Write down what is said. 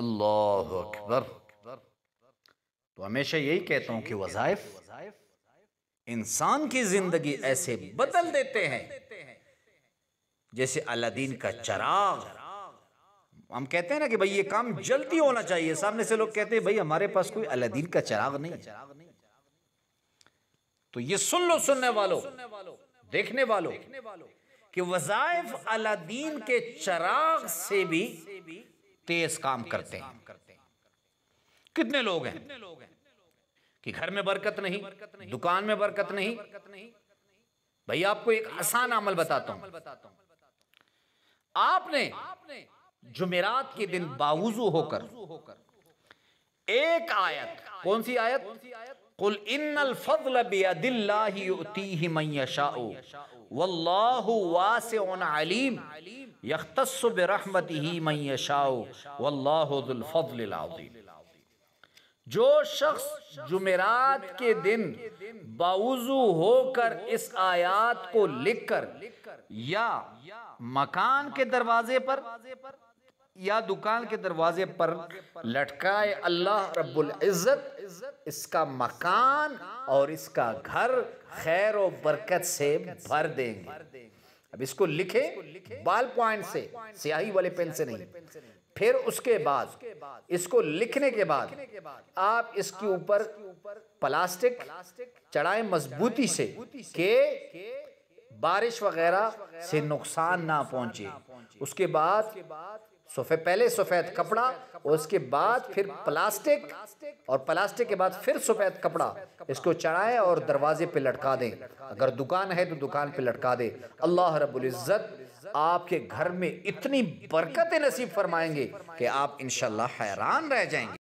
अल्लाह अकबर तो हमेशा यही कहता हूँ कि वज़ाइफ इंसान की ज़िंदगी ऐसे बदल देते हैं जैसे अलादीन का चराग हम कहते हैं ना कि भाई ये काम जल्दी होना चाहिए सामने से लोग कहते हैं भाई हमारे पास कोई अलादीन का चराग नहीं नहीं तो ये सुन लो सुनने वालों देखने वालों कि वजायफ अलादीन के चराग से भी तेज काम करते हैं कितने लोग हैं कि घर में बरकत नहीं दुकान में बरकत नहीं भाई आपको एक आसान अमल बताता हूं आपने जुमेरात के दिन बावजू होकर एक आयत कौन सी आयत कुल इन फजल बियदिल्लाहि युतीहि मन यशाउ वल्लाहु वासिउन अलीम यख्तसब ही शाओ जो शख्स जुमेरात के दिन बाउजू होकर इस आयात को लिखकर या मकान के दरवाजे पर या दुकान के दरवाजे पर लटकाए अल्लाह रब्बुल इज़्ज़त इसका मकान और इसका घर खैर और बरकत से भर देंगे अब इसको लिखे बाल पॉइंट से स्याही वाले पेन से नहीं फिर उसके बाद इसको लिखने के बाद आप इसके ऊपर प्लास्टिक चढ़ाएं मजबूती से के बारिश वगैरह से नुकसान ना पहुंचे उसके बाद सफ़े पहले सफ़ेद कपड़ा और उसके बाद फिर प्लास्टिक और प्लास्टिक के बाद फिर सफ़ेद कपड़ा इसको चढ़ाएं और दरवाजे पे लटका दें अगर दुकान है तो दुकान पे लटका दें अल्लाह रबुल्ज़त आपके घर में इतनी बरकतें नसीब फरमाएंगे कि आप इनशाला हैरान रह जाएंगे